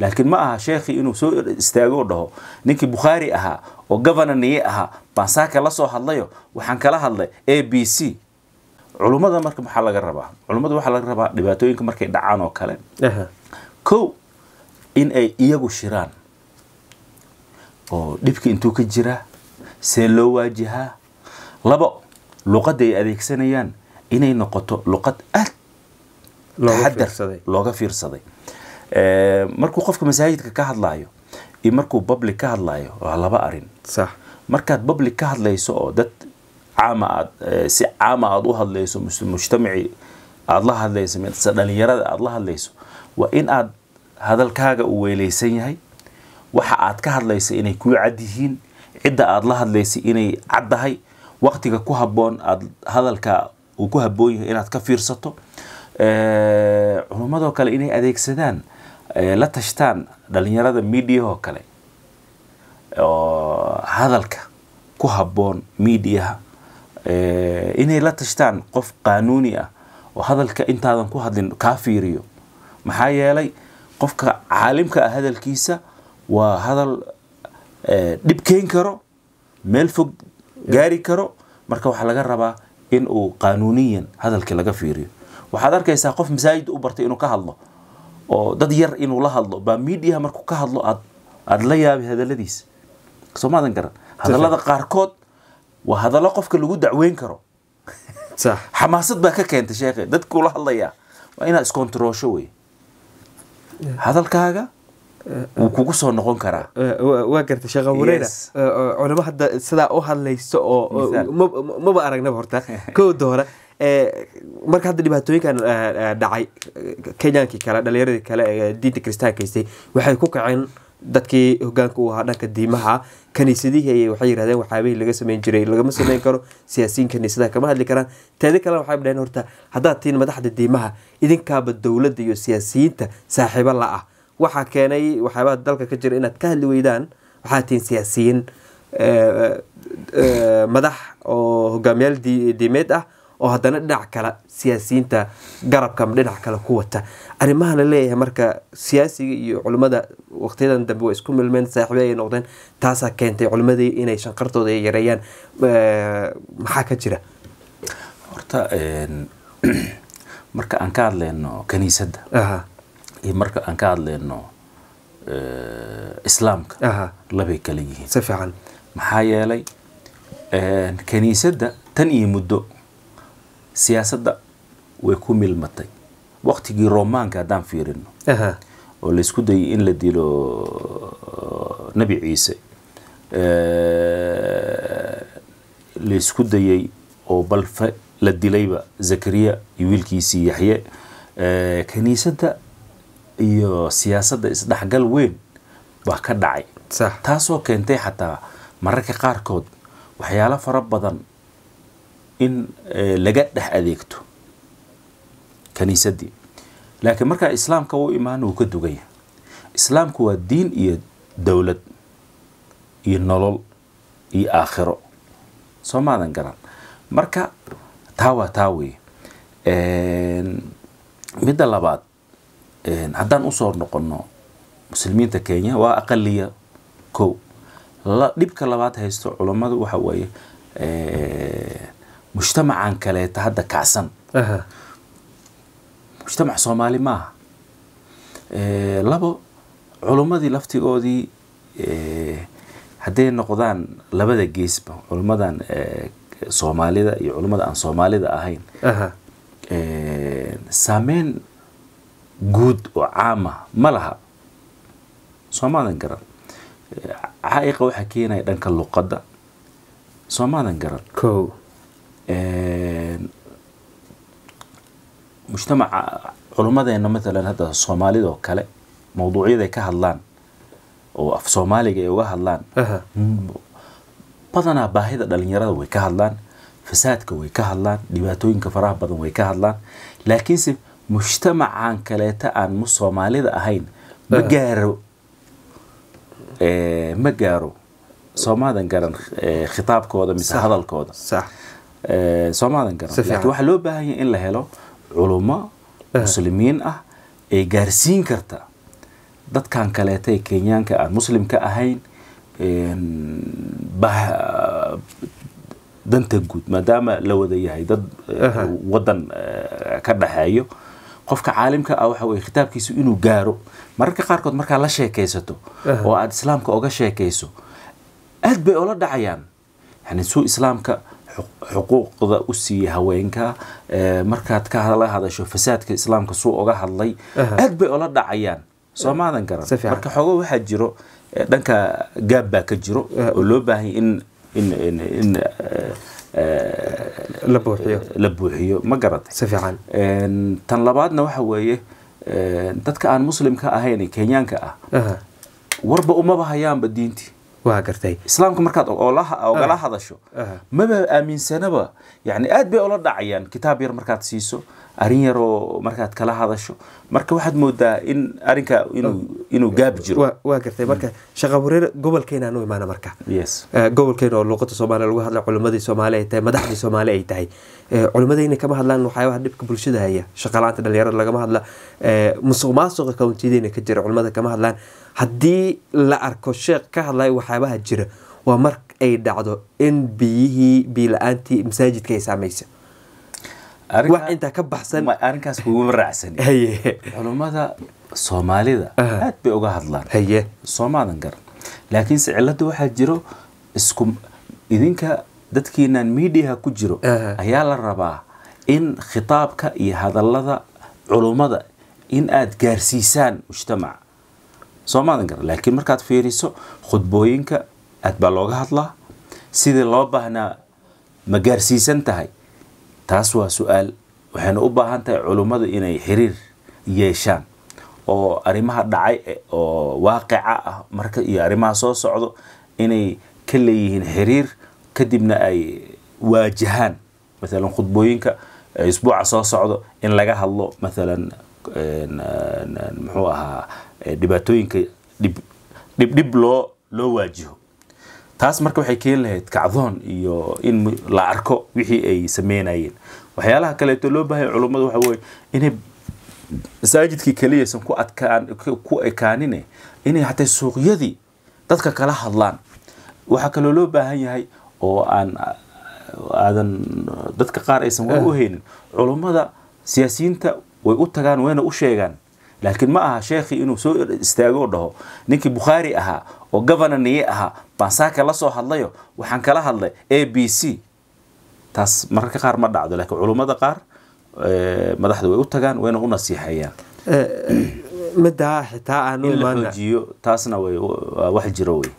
laakiin ma aha sheekhi inuu soo istaago dhaho ninkii bukhaari ahaa oo governor niye ahaa baan saaka la soo hadlayo waxaan kala hadlay a b c culummada marka maxaa laga rabaa culummada waxaa laga rabaa dhibaatooyinka markay dhacaan oo kale kow in ay iyagu shiraan oo dhibka intuu ka jiraa see loo waajahaa labo luqadda ay adeegsanayaan inay noqoto luqad aad taxadar looga fiirsaday markuu qofka masaajidka ka hadlaayo iyo markuu public ka hadlaayo waa laba arin markaad public ka hadlayso oo dad caama aad si caama aad u hadlayso mujtamacii aad la hadlayso mise dhalinyarada aada la hadlayso waa in aad hadalkaaga u weelaysan yahay waxa aad ka hadlaysa inay kuu cad yihiin cidda aad la hadlaysa inay caddahay waqtiga ku haboon aada hadalka uu ku haboon yahay inaad ka fiirsato culumadoo kale inay adeegsadaan la tashtaan dhalinyarada miidiyaho kale oo hadalka ku haboon miidiyaha inay la tashtaan qof qaanuuni ah oo hadalka intaadan ku hadlin kaa fiiriyo maxaa yeelay qofka caalimka ah hadalkiisa waa hadal dhib keen karo meel fog gaari karo marka waxaa laga rabaa in uu qaanuuniyan hadalkii laga fiiriyo waxaad arkaysaa qof masaajid u bartay inuu ka hadlo oo dad yar inuu la hadlo baa miidiyaha markuu ka hadlo aad aada la yaabay hadalladiisa soo maadan garan hadallada qaarkood waa hadallo qofka lagu dacweyn karo xamaasad baa ka keentay sheekhe dadkuu la hadlayaa waa inaad iskontaroosho wey eh. hadalkaaga eh, eh. wuu kugu soo noqon karaa waa gartay sheekh abuureyra culimo hadda sidaa u hadlayso oo maba aragnaba horta kow doora Eh, marka hadda dhibaatooyinkan eh, eh, dhacay kenyaankii kale dhalinyaradii kale diinta kiristaanka waxay ku kaceen dadkii hogaanka u ahaa dhanka diimaha kaniisadihii ayay waxay yirahdeen waxyaabihii laga sameyn jiray lagama sameyn karo siyaasiyiin kaniisadaha kama hadli karaan teeda kale waxay dhaheen horta haddaad tihiin madaxda diimaha idinkaaba dowladda iyo siyaasiyiinta saaxiibo la ah waxaa keenay waxyaabaha dalka ka jira inaad ka hadli weydaan waxaa tihiin siyaasiyiin madax oo hogaamiyaal diimeed ah oo haddana dhinac kale siyaasiyiinta garabka ama dhinac kale ku wata arrimaha la leeyahay marka siyaasiga iyo culimmada waqtiyadan dambe waa isku milmeen saaxiibe ayay noqdeen taasaa keentay culimmadii inay shanqartooda ay yareeyaan maxaa ka jira horta marka aan ka hadleyno kaniisadda iyo marka aan ka hadleyno islaamka labay kala yihiin si fiican maxaa yeelay kaniisadda tan iyo muddo siyaasadda way ku milmatay waqtigii romaanka haddaan fiirino oo laysku dayay in la dilo eh, nebi ciise eh, laysku dayay oo balfe la dilayba zakariya iyo wiilkiisii yaxye eh, kaniisadda iyo siyaasadda isdhexgal weyn baa ka dhacay taasoo keentay xataa mararka qaarkood waxyaalo fara badan in eh, laga dhex adeegto kaniisadii laakiin markaa islaamka u imaan wuu ka duganya islaamku waa diin iyo dowlad iyo nolol iyo aakhiro soo maadan garan marka taa waa taa weye midda labaad haddaan usoo noqono muslimiinta kenya waa aqaliya ko dhibka labaad haysto culammadu waxa weeye eh, mujtamacan kaleeta hadda kacsan mujtamac soomaali maaha eh, labo culummadii laftigoodii eh, hadday noqdaan labada geesba culummadan eh, soomaalida iyo culummada aan soomaalida ahayn saameyn guud oo caama ah, ma laha soomaadan garan caa'iqa waxaa keenaya dhanka luqada soomaadan garan mujtamaca culummadeena maalan hadda soomaalida oo kale mawduucyaday ka hadlaan oo af soomaaliga ay uga hadlaan badanaa baahida dhalinyarada way ka hadlaan fasaadka way ka hadlaan dhibaatooyinka faraha badan way ka hadlaan laakiinse mujtamacan kaleeta aan soomaalida ahayn ma gaaro ma gaaro soomadan garan khitaabkooda mise hadalkooda soo maadan garan waxaa loo baahan yahay in la helo culumo eh. muslimiin ah ee gaarsiin karta dadkan kaleeta kenyaanka aan muslim ka ahayn danta guud maadaama la wada yahay dad eh, wadan eh, ka dhaxeeyo qofka caalimka ah waxa weye khitaabkiisu inuu gaaro mararka qaarkood markaa la sheekaysato oo aada islaamka oga sheekayso aad bay ola dhacayaan yani suu islaamka xuquuqda u usiiya haweenka markaad kala hadasho fasaadka islaamka suu oga hadlay aad bay ola dhacayaan soo maadan karan marka xoogo waxaa jiro dhanka gaab baa ka jiro oo loo baahanya in in la buuxiyo ma garatay tan labaadna waxa weeye dadka aan muslimka ahayn kenyaanka ah warba umaba hayaanba diintii waa gartay islaamka markaad ogala hadasho maba aaminsanaba yani aad bay ola dhacayaan kitaab yar markaad siiso arin yaroo markaad kala hadasho marka waxaad moodaa in arinka inuu gaab jiro waa gartay hmm. marka shaqawareer gobolkeena nu imaana marka gobolkeena oo luuqada soomaaliya lagu hadla culimadii soomaali ay tahay madaxdii soomaali ay tahay culimadeyna kama hadlaan waxyaabaha dhibka bulshada haya shaqalaanta dhalinyarada lagama hadla musuq kawntiyadeyna ka jira culimada kama hadlaan haddii la arko sheekh ka hadlaya waxyaabaha jira waa mark ay dhacdo in biyihii biila-aantii masaajidka ay saamaysa wax intaa ka baxsan arrinkaas kuguma raacsan culummada soomaalida aad bay uga hadlaan soomaadan garan laakiinse cilada waxaa jiro isku idinka dadkiinan miidiyaha ku jiro ayaa la rabaa in khitaabka iyo hadallada culummada in aad gaarsiisaan mujtamaca soomaadan garan laakiin markaad fiiriso khudbooyinka aad baa looga hadlaa sidii loo baahnaa ma gaarsiisan tahay taas waa su-aal waxayna u baahan tahay culummadu inay xiriir yeeshaan oo arrimaha dhacay oo waaqica ah marka iyo arrimaha soo socdo inay ka leeyihiin xiriir kadibna ay waajahaan maalan khudbooyinka isbuuca soo socdo in laga hadlo maalan muxuu ahaa dhibaatooyinka dhib dhib dhib loo loo waajiho taas marka waxay keeni lahayd kacdoon iyo in la arko wixii ay sameynayeen waxyaalaha kaleeto loo baahaya culummada waxa weye inay masaajidkii keliyaysan ku adkaan ku ekaanine inay xataa suuqyadii dadka kala hadlaan waxaa kaloo loo baahan yahay oo aan aadan dadka qaar aysan war u eh. haynin culummada siyaasiyiinta way u tagaan wayna u sheegaan laakiin ma aha sheekhii inuu soo istaago dhaho ninkii bukhaari ahaa oo governor niyey ahaa baan saaka la soo hadlayo waxaan kala hadlay a b c taas mararka qaar ma dhacdo laakiin culummada qaar eh, madaxda way u tagaan wayna u nasiixeeyaan eh, eh, madaha xitaa aan imaanajiyo taasna way wax jiro wey